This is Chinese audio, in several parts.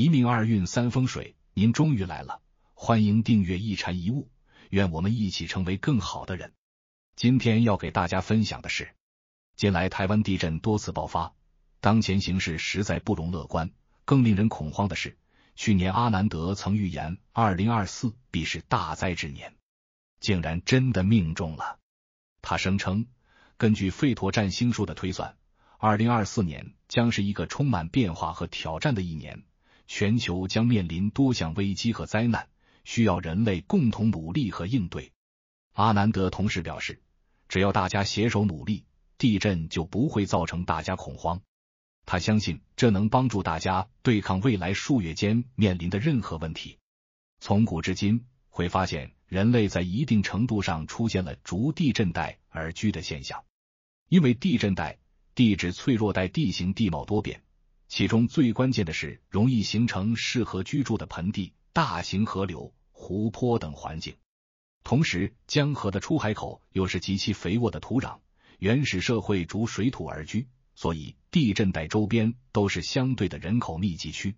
一命二运三风水，您终于来了，欢迎订阅一禅一悟，愿我们一起成为更好的人。今天要给大家分享的是，近来台湾地震多次爆发，当前形势实在不容乐观。更令人恐慌的是，去年阿南德曾预言二零二四必是大灾之年，竟然真的命中了。他声称，根据费陀占星术的推算，二零二四年将是一个充满变化和挑战的一年。全球将面临多项危机和灾难，需要人类共同努力和应对。阿南德同时表示，只要大家携手努力，地震就不会造成大家恐慌。他相信这能帮助大家对抗未来数月间面临的任何问题。从古至今，会发现人类在一定程度上出现了逐地震带而居的现象，因为地震带、地质脆弱带、地形地貌多变。其中最关键的是，容易形成适合居住的盆地、大型河流、湖泊等环境。同时，江河的出海口又是极其肥沃的土壤。原始社会逐水土而居，所以地震带周边都是相对的人口密集区。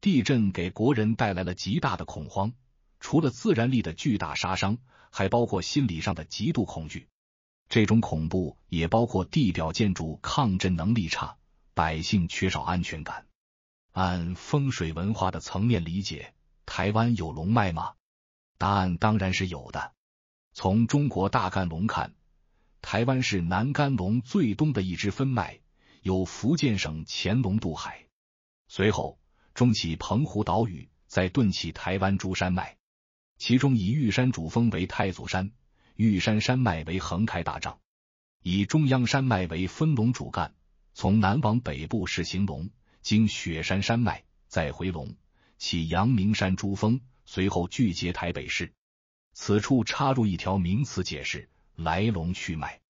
地震给国人带来了极大的恐慌，除了自然力的巨大杀伤，还包括心理上的极度恐惧。这种恐怖也包括地表建筑抗震能力差。百姓缺少安全感。按风水文化的层面理解，台湾有龙脉吗？答案当然是有的。从中国大干龙看，台湾是南干龙最东的一支分脉，有福建省乾龙渡海，随后中起澎湖岛屿，再顿起台湾珠山脉。其中以玉山主峰为太祖山，玉山山脉为横开大帐，以中央山脉为分龙主干。从南往北部是行龙，经雪山山脉再回龙，起阳明山珠峰，随后聚结台北市。此处插入一条名词解释：来龙去脉。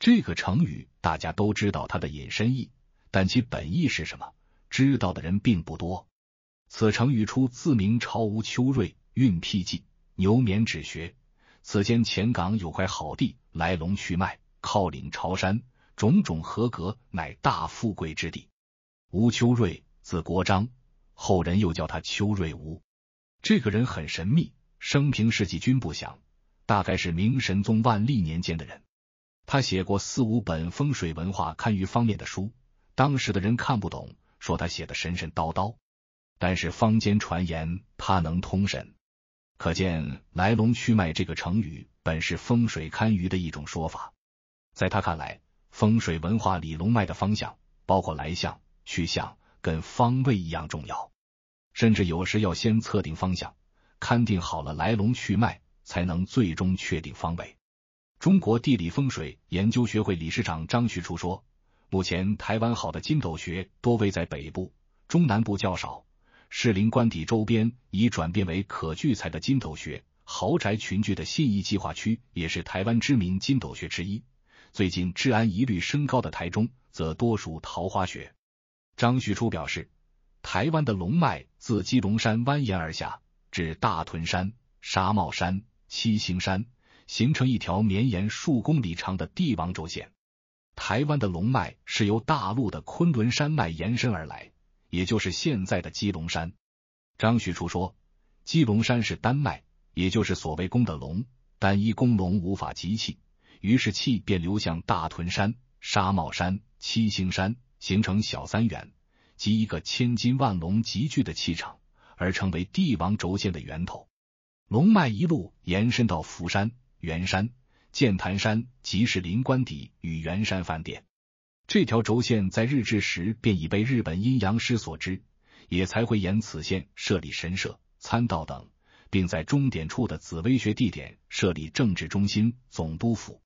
这个成语大家都知道它的引申义，但其本意是什么？知道的人并不多。此成语出自明朝吴秋瑞《运辟记》，牛眠止学》，此间前港有块好地，来龙去脉靠岭朝山。种种合格，乃大富贵之地。吴秋瑞，字国章，后人又叫他秋瑞吴。这个人很神秘，生平事迹均不详，大概是明神宗万历年间的人。他写过四五本风水文化堪舆方面的书，当时的人看不懂，说他写的神神叨叨。但是坊间传言他能通神，可见“来龙去脉”这个成语本是风水堪舆的一种说法。在他看来。风水文化里，龙脉的方向包括来向、去向，跟方位一样重要。甚至有时要先测定方向，勘定好了来龙去脉，才能最终确定方位。中国地理风水研究学会理事长张旭初说：“目前台湾好的金斗穴多位在北部、中南部较少，士林官邸周边已转变为可聚财的金斗穴，豪宅群聚的信义计划区也是台湾知名金斗穴之一。”最近治安疑虑升高的台中，则多属桃花雪。张旭初表示，台湾的龙脉自基隆山蜿蜒而下，至大屯山、沙茂山、七星山，形成一条绵延数公里长的帝王轴线。台湾的龙脉是由大陆的昆仑山脉延伸而来，也就是现在的基隆山。张旭初说，基隆山是丹脉，也就是所谓宫的龙，单一宫龙无法集气。于是气便流向大屯山、沙帽山、七星山，形成小三元即一个千金万龙集聚的气场，而成为帝王轴线的源头。龙脉一路延伸到福山、元山、剑潭山，即是灵官邸与元山饭店。这条轴线在日治时便已被日本阴阳师所知，也才会沿此线设立神社、参道等，并在终点处的紫薇穴地点设立政治中心总督府。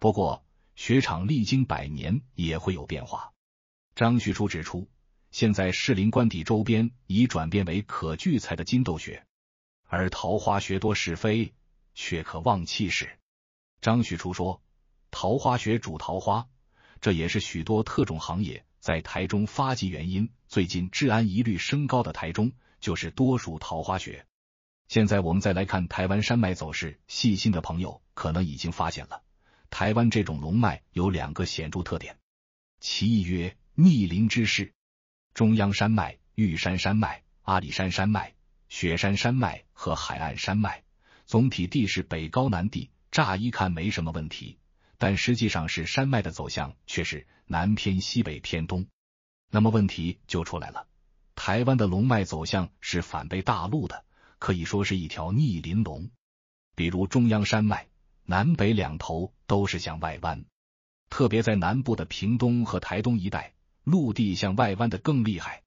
不过，雪场历经百年也会有变化。张旭初指出，现在士林官邸周边已转变为可聚财的金斗雪，而桃花雪多是非，却可旺气势。张旭初说：“桃花雪主桃花，这也是许多特种行业在台中发迹原因。最近治安一律升高的台中，就是多数桃花雪。”现在我们再来看台湾山脉走势，细心的朋友可能已经发现了。台湾这种龙脉有两个显著特点，其一曰逆鳞之势。中央山脉、玉山山脉、阿里山山脉、雪山山脉和海岸山脉，总体地势北高南低，乍一看没什么问题，但实际上是山脉的走向却是南偏西北偏东。那么问题就出来了，台湾的龙脉走向是反背大陆的，可以说是一条逆鳞龙。比如中央山脉。南北两头都是向外弯，特别在南部的屏东和台东一带，陆地向外弯的更厉害。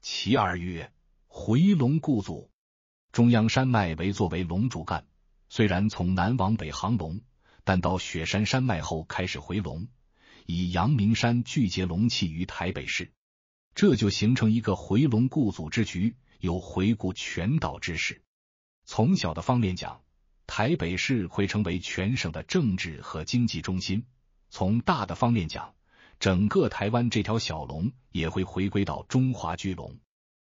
其二曰回龙故祖，中央山脉为作为龙主干，虽然从南往北行龙，但到雪山山脉后开始回龙，以阳明山聚结龙气于台北市，这就形成一个回龙故祖之局，有回顾全岛之势。从小的方面讲。台北市会成为全省的政治和经济中心。从大的方面讲，整个台湾这条小龙也会回归到中华巨龙。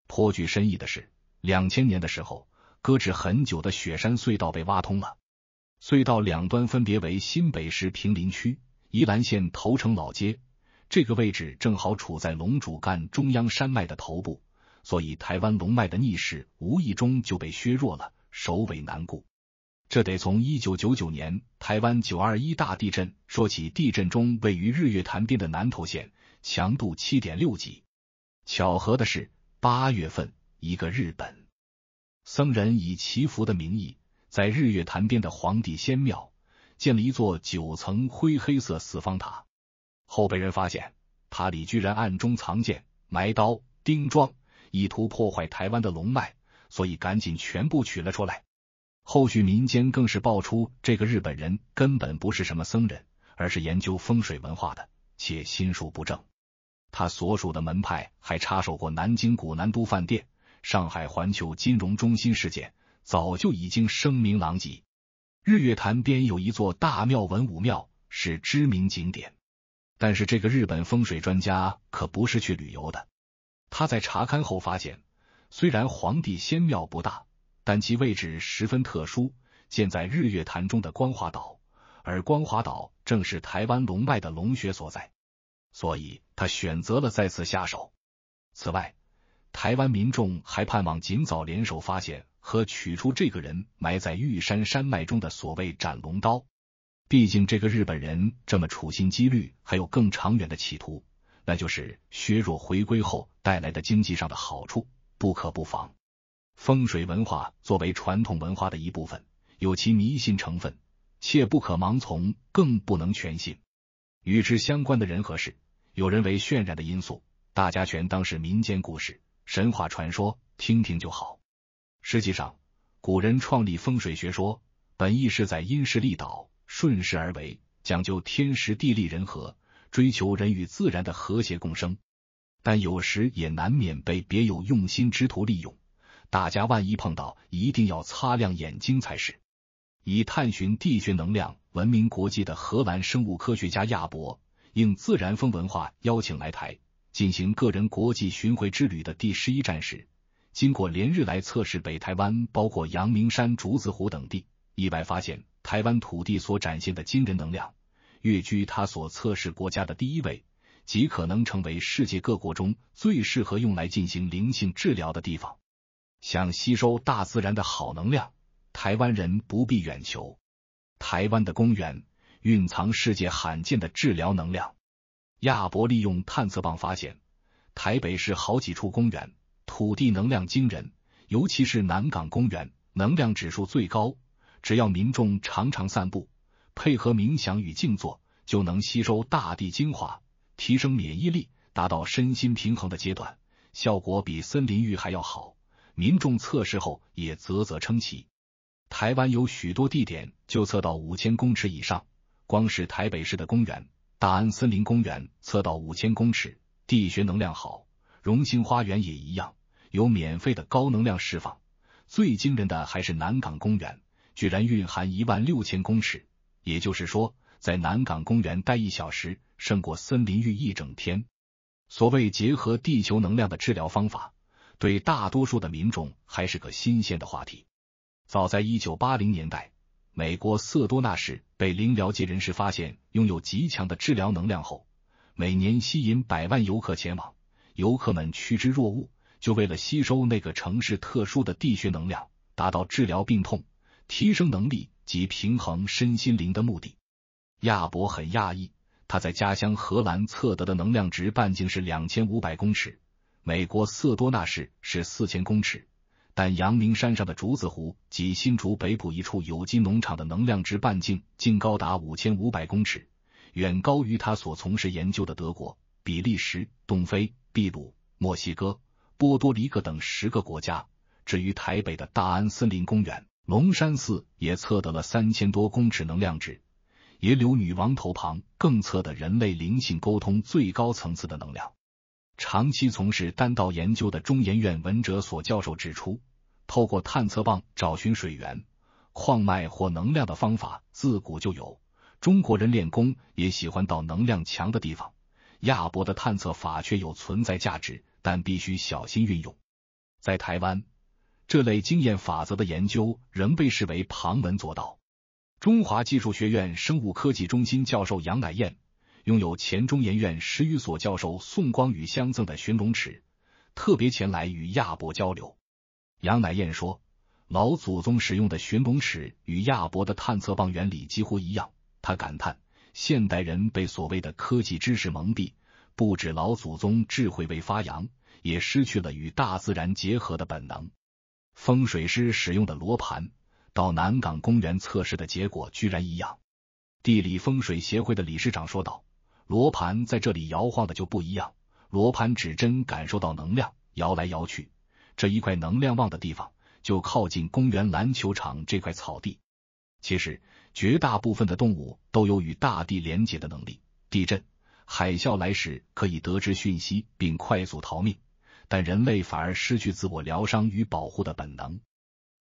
颇具深意的是，两千年的时候，搁置很久的雪山隧道被挖通了。隧道两端分别为新北市平林区、宜兰县头城老街，这个位置正好处在龙主干中央山脉的头部，所以台湾龙脉的逆势无意中就被削弱了，首尾难顾。这得从一九九九年台湾九二一大地震说起。地震中位于日月潭边的南投县，强度七点六级。巧合的是，八月份，一个日本僧人以祈福的名义，在日月潭边的皇帝仙庙建了一座九层灰黑色四方塔，后被人发现塔里居然暗中藏剑、埋刀、钉桩，意图破坏台湾的龙脉，所以赶紧全部取了出来。后续民间更是爆出，这个日本人根本不是什么僧人，而是研究风水文化的，且心术不正。他所属的门派还插手过南京古南都饭店、上海环球金融中心事件，早就已经声名狼藉。日月潭边有一座大庙——文武庙，是知名景点。但是这个日本风水专家可不是去旅游的。他在查看后发现，虽然皇帝仙庙不大。但其位置十分特殊，建在日月潭中的光华岛，而光华岛正是台湾龙脉的龙穴所在，所以他选择了在此下手。此外，台湾民众还盼望尽早联手发现和取出这个人埋在玉山山脉中的所谓斩龙刀。毕竟，这个日本人这么处心积虑，还有更长远的企图，那就是削弱回归后带来的经济上的好处，不可不防。风水文化作为传统文化的一部分，有其迷信成分，切不可盲从，更不能全信。与之相关的人和事，有人为渲染的因素，大家全当是民间故事、神话传说，听听就好。实际上，古人创立风水学说，本意是在因势利导、顺势而为，讲究天时地利人和，追求人与自然的和谐共生。但有时也难免被别有用心之徒利用。大家万一碰到，一定要擦亮眼睛才是。以探寻地穴能量闻名国际的荷兰生物科学家亚伯，应自然风文化邀请来台进行个人国际巡回之旅的第十一站时，经过连日来测试北台湾，包括阳明山、竹子湖等地，意外发现台湾土地所展现的惊人能量，跃居他所测试国家的第一位，极可能成为世界各国中最适合用来进行灵性治疗的地方。想吸收大自然的好能量，台湾人不必远求。台湾的公园蕴藏世界罕见的治疗能量。亚伯利用探测棒发现，台北市好几处公园土地能量惊人，尤其是南港公园能量指数最高。只要民众常常散步，配合冥想与静坐，就能吸收大地精华，提升免疫力，达到身心平衡的阶段，效果比森林浴还要好。民众测试后也啧啧称奇，台湾有许多地点就测到五千公尺以上，光是台北市的公园，大安森林公园测到五千公尺，地学能量好，荣兴花园也一样，有免费的高能量释放。最惊人的还是南港公园，居然蕴含一万六千公尺，也就是说，在南港公园待一小时，胜过森林浴一整天。所谓结合地球能量的治疗方法。对大多数的民众还是个新鲜的话题。早在一九八零年代，美国瑟多纳市被灵疗界人士发现拥有极强的治疗能量后，每年吸引百万游客前往。游客们趋之若鹜，就为了吸收那个城市特殊的地穴能量，达到治疗病痛、提升能力及平衡身心灵的目的。亚伯很讶异，他在家乡荷兰测得的能量值半径是两千五百公尺。美国瑟多纳市是四千公尺，但阳明山上的竹子湖及新竹北部一处有机农场的能量值半径竟高达五千五百公尺，远高于他所从事研究的德国、比利时、东非、秘鲁、墨西哥、波多黎各等十个国家。至于台北的大安森林公园、龙山寺也测得了三千多公尺能量值，野柳女王头旁更测得人类灵性沟通最高层次的能量。长期从事丹道研究的中研院文哲所教授指出，透过探测棒找寻水源、矿脉或能量的方法自古就有，中国人练功也喜欢到能量强的地方。亚伯的探测法确有存在价值，但必须小心运用。在台湾，这类经验法则的研究仍被视为旁门左道。中华技术学院生物科技中心教授杨乃燕。拥有前中研院十余所教授宋光宇相赠的寻龙尺，特别前来与亚伯交流。杨乃燕说：“老祖宗使用的寻龙尺与亚伯的探测棒原理几乎一样。”他感叹：“现代人被所谓的科技知识蒙蔽，不止老祖宗智慧未发扬，也失去了与大自然结合的本能。”风水师使用的罗盘到南港公园测试的结果居然一样。地理风水协会的理事长说道。罗盘在这里摇晃的就不一样，罗盘指针感受到能量，摇来摇去。这一块能量旺的地方，就靠近公园篮球场这块草地。其实，绝大部分的动物都有与大地连接的能力。地震、海啸来时，可以得知讯息并快速逃命，但人类反而失去自我疗伤与保护的本能。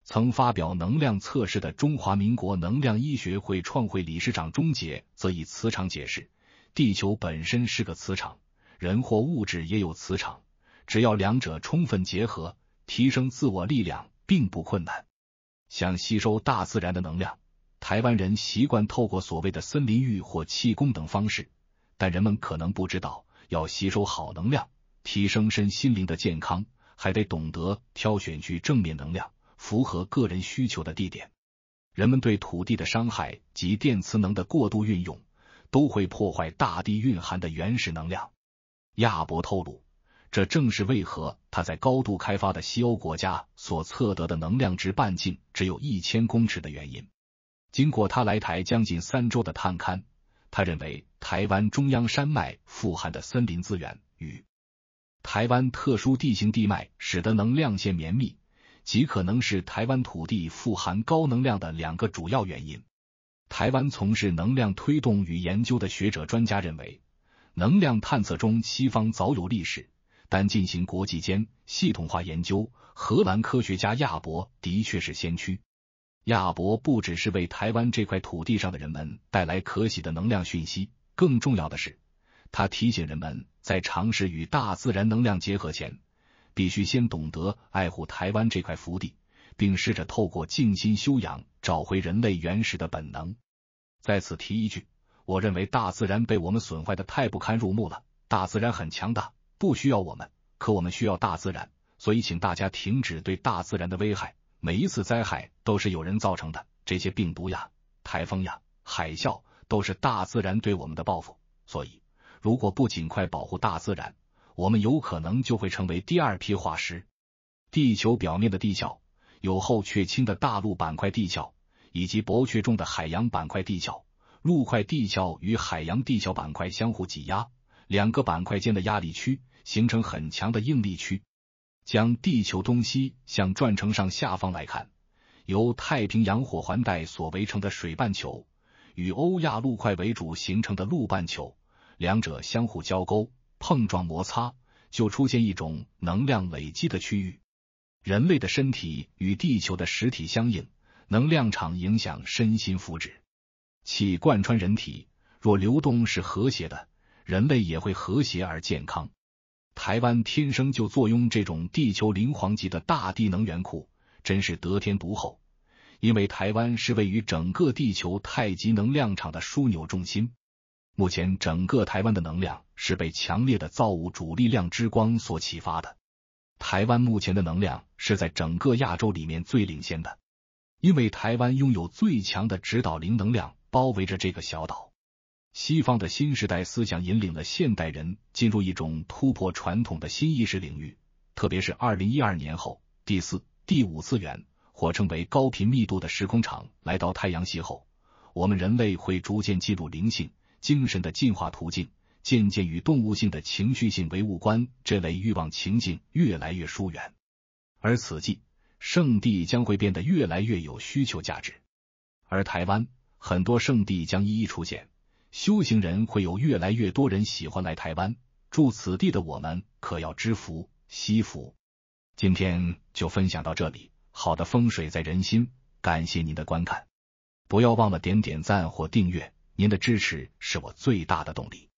曾发表能量测试的中华民国能量医学会创会理事长钟杰，则以磁场解释。地球本身是个磁场，人或物质也有磁场，只要两者充分结合，提升自我力量并不困难。想吸收大自然的能量，台湾人习惯透过所谓的森林浴或气功等方式，但人们可能不知道，要吸收好能量，提升身心灵的健康，还得懂得挑选去正面能量、符合个人需求的地点。人们对土地的伤害及电磁能的过度运用。都会破坏大地蕴含的原始能量。亚伯透露，这正是为何他在高度开发的西欧国家所测得的能量值半径只有一千公尺的原因。经过他来台将近三周的探勘，他认为台湾中央山脉富含的森林资源与台湾特殊地形地脉使得能量线绵密，极可能是台湾土地富含高能量的两个主要原因。台湾从事能量推动与研究的学者专家认为，能量探测中西方早有历史，但进行国际间系统化研究，荷兰科学家亚伯的确是先驱。亚伯不只是为台湾这块土地上的人们带来可喜的能量讯息，更重要的是，他提醒人们在尝试与大自然能量结合前，必须先懂得爱护台湾这块福地，并试着透过静心修养。找回人类原始的本能。在此提一句，我认为大自然被我们损坏的太不堪入目了。大自然很强大，不需要我们，可我们需要大自然，所以请大家停止对大自然的危害。每一次灾害都是有人造成的，这些病毒呀、台风呀、海啸都是大自然对我们的报复。所以，如果不尽快保护大自然，我们有可能就会成为第二批化石，地球表面的地壳。有厚却轻的大陆板块地壳，以及薄却重的海洋板块地壳。陆块地壳与海洋地壳板块相互挤压，两个板块间的压力区形成很强的应力区。将地球东西向转成上下方来看，由太平洋火环带所围成的水半球与欧亚陆块为主形成的陆半球，两者相互交勾、碰撞、摩擦，就出现一种能量累积的区域。人类的身体与地球的实体相应，能量场影响身心福祉，气贯穿人体。若流动是和谐的，人类也会和谐而健康。台湾天生就坐拥这种地球灵皇级的大地能源库，真是得天独厚。因为台湾是位于整个地球太极能量场的枢纽中心。目前，整个台湾的能量是被强烈的造物主力量之光所启发的。台湾目前的能量是在整个亚洲里面最领先的，因为台湾拥有最强的指导灵能量，包围着这个小岛。西方的新时代思想引领了现代人进入一种突破传统的新意识领域。特别是二零一二年后，第四、第五次元，或称为高频密度的时空场来到太阳系后，我们人类会逐渐进入灵性、精神的进化途径。渐渐与动物性的情绪性唯物观这类欲望情境越来越疏远，而此际圣地将会变得越来越有需求价值。而台湾很多圣地将一一出现，修行人会有越来越多人喜欢来台湾住此地的，我们可要知福惜福。今天就分享到这里，好的风水在人心，感谢您的观看，不要忘了点点赞或订阅，您的支持是我最大的动力。